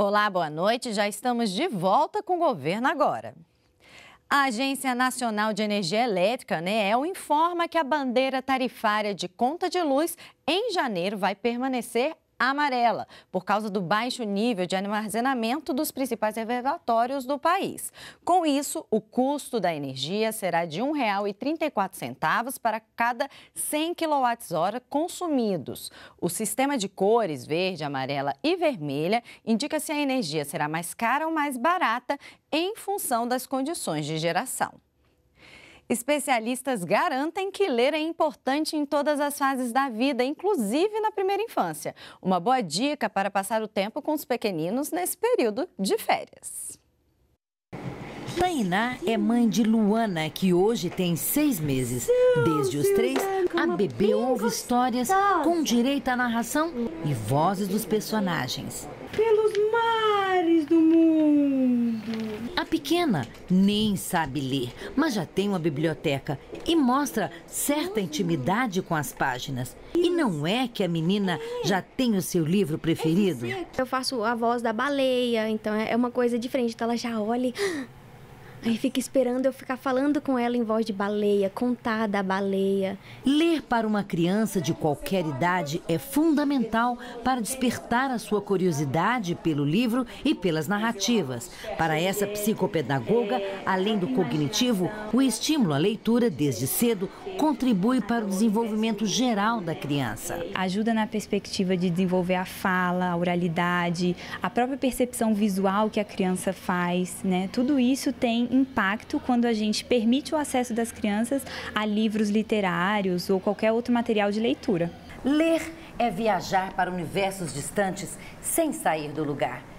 Olá, boa noite. Já estamos de volta com o governo agora. A Agência Nacional de Energia Elétrica, ANEEL, né, é informa que a bandeira tarifária de conta de luz em janeiro vai permanecer amarela, por causa do baixo nível de armazenamento dos principais reservatórios do país. Com isso, o custo da energia será de R$ 1,34 para cada 100 kWh consumidos. O sistema de cores verde, amarela e vermelha indica se a energia será mais cara ou mais barata em função das condições de geração. Especialistas garantem que ler é importante em todas as fases da vida, inclusive na primeira infância. Uma boa dica para passar o tempo com os pequeninos nesse período de férias. Tainá é mãe de Luana, que hoje tem seis meses. Desde os três, a bebê ouve histórias com direito à narração e vozes dos personagens. Pelos mares do mundo pequena, nem sabe ler, mas já tem uma biblioteca e mostra certa intimidade com as páginas. E não é que a menina já tem o seu livro preferido? Eu faço a voz da baleia, então é uma coisa diferente. Então ela já olha. E... Aí fica esperando eu ficar falando com ela em voz de baleia, contar da baleia. Ler para uma criança de qualquer idade é fundamental para despertar a sua curiosidade pelo livro e pelas narrativas. Para essa psicopedagoga, além do cognitivo, o estímulo à leitura desde cedo contribui para o desenvolvimento geral da criança. Ajuda na perspectiva de desenvolver a fala, a oralidade, a própria percepção visual que a criança faz, né? Tudo isso tem impacto quando a gente permite o acesso das crianças a livros literários ou qualquer outro material de leitura. Ler é viajar para universos distantes sem sair do lugar.